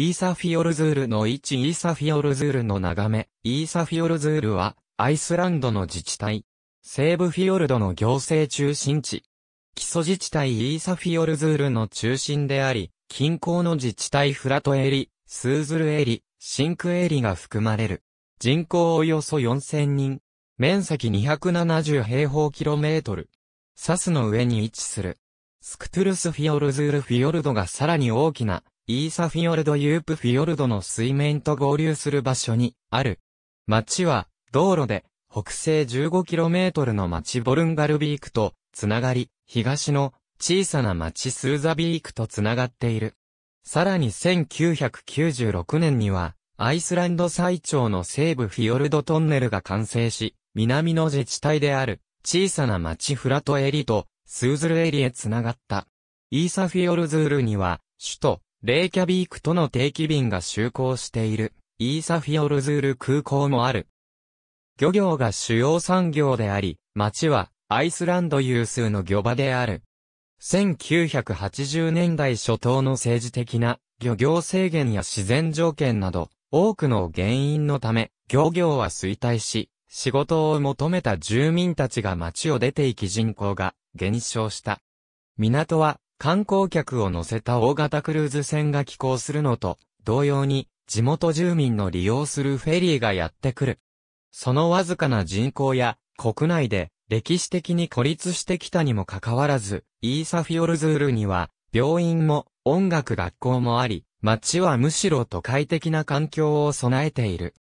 イーサフィオルズールの位置イーサフィオルズールの眺め、イーサフィオルズールは、アイスランドの自治体。西部フィヨルドの行政中心地。基礎自治体イーサフィオルズールの中心であり、近郊の自治体フラトエリ、スーズルエリ、シンクエリが含まれる。人口およそ4000人。面積270平方キロメートル。サスの上に位置する。スクトゥルスフィオルズールフィヨルドがさらに大きなイーサフィヨルド・ユープフィヨルドの水面と合流する場所にある。町は道路で北西 15km の町ボルンガルビークとつながり、東の小さな町スーザビークとつながっている。さらに1996年にはアイスランド最長の西部フィヨルドトンネルが完成し、南の自治体である小さな町フラトエリとスーズルエリへつながった。イーサフィヨルズールには首都レイキャビークとの定期便が就航している、イーサフィオルズール空港もある。漁業が主要産業であり、町はアイスランド有数の漁場である。1980年代初頭の政治的な漁業制限や自然条件など、多くの原因のため、漁業は衰退し、仕事を求めた住民たちが町を出て行き人口が減少した。港は観光客を乗せた大型クルーズ船が寄港するのと、同様に、地元住民の利用するフェリーがやってくる。そのわずかな人口や、国内で歴史的に孤立してきたにもかかわらず、イーサフィオルズールには、病院も音楽学校もあり、街はむしろ都会的な環境を備えている。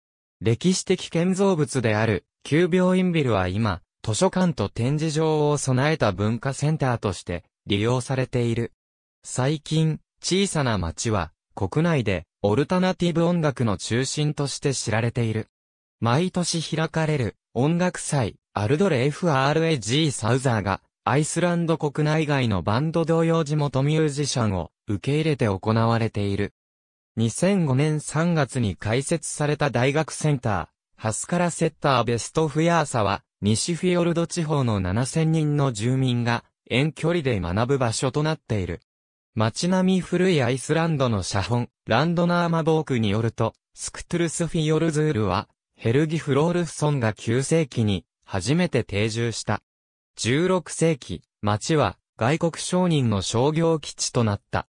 歴史的建造物である、旧病院ビルは今、図書館と展示場を備えた文化センターとして、利用されている。最近、小さな町は、国内で、オルタナティブ音楽の中心として知られている。毎年開かれる、音楽祭、アルドレ FRAG サウザーが、アイスランド国内外のバンド同様地元ミュージシャンを受け入れて行われている。2005年3月に開設された大学センター、ハスカラセッターベストフヤーサは、西フィヨルド地方の7000人の住民が遠距離で学ぶ場所となっている。街並み古いアイスランドの写本、ランドナーマボークによると、スクトゥルスフィヨルズールは、ヘルギ・フロールフソンが9世紀に、初めて定住した。16世紀、町は、外国商人の商業基地となった。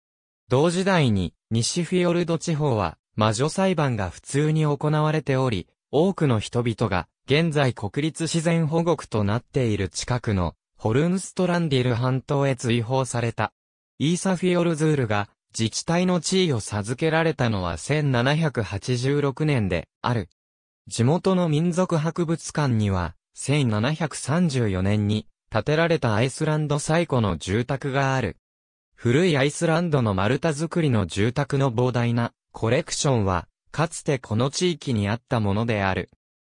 同時代に、西フィヨルド地方は、魔女裁判が普通に行われており、多くの人々が、現在国立自然保護区となっている近くの、ホルンストランディル半島へ追放された。イーサフィオルズールが自治体の地位を授けられたのは1786年である。地元の民族博物館には1734年に建てられたアイスランド最古の住宅がある。古いアイスランドの丸太作りの住宅の膨大なコレクションはかつてこの地域にあったものである。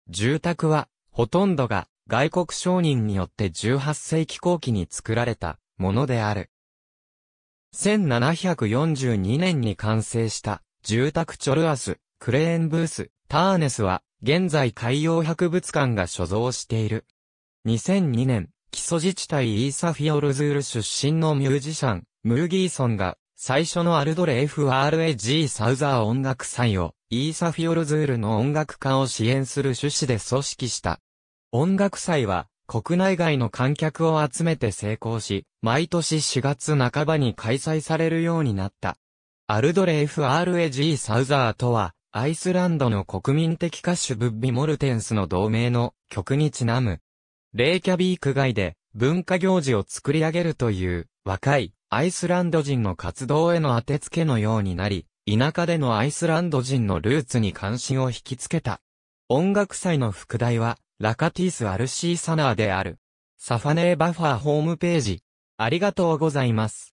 住宅はほとんどが外国商人によって18世紀後期に作られたものである。1742年に完成した住宅チョルアス、クレーンブース、ターネスは現在海洋博物館が所蔵している。2002年、基礎自治体イーサフィオルズール出身のミュージシャン、ムーギーソンが最初のアルドレ FRAG サウザー音楽祭をイーサフィオルズールの音楽家を支援する趣旨で組織した。音楽祭は国内外の観客を集めて成功し、毎年4月半ばに開催されるようになった。アルドレ FRAG サウザーとは、アイスランドの国民的歌手ブッビ・モルテンスの同名の曲にちなむ。レイキャビーク外で文化行事を作り上げるという若いアイスランド人の活動への当てつけのようになり、田舎でのアイスランド人のルーツに関心を引きつけた。音楽祭の副題はラカティス・アルシー・サナーである。サファネー・バファーホームページ。ありがとうございます。